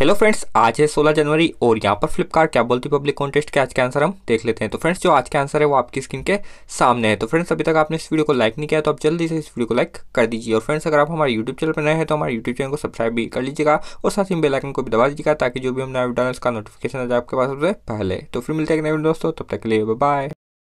hello friends आज है 16 जनवरी और यहाँ पर फ्लिपकार्ट क्या बोलती पब्लिक कॉन्टेस्ट के आज के आंसर हम देख लेते हैं तो फ्रेंड्स जो आज के आंसर है वो आपकी स्क्रीन के सामने है तो फ्रेंड्स अभी तक आपने इस वीडियो को लाइक नहीं किया तो आप जल्दी से इस वीडियो को लाइक कर दीजिए और फ्रेंड्स अगर आप हमारे यूट्यूब चैनल पर नए हैं तो हमारे यूट्यूब चैनल को सब्सक्राइब भी कर लीजिएगा और साथ ही बेलाइकन को भी दबा दीजिएगा ताकि जो भी हम नया वीडियो उसका नोटिफिकेशन आ जाए आपके पास सबसे पहले तो फिर मिलते हैं नए वीडियो दोस्तों तब तक के लिए बाय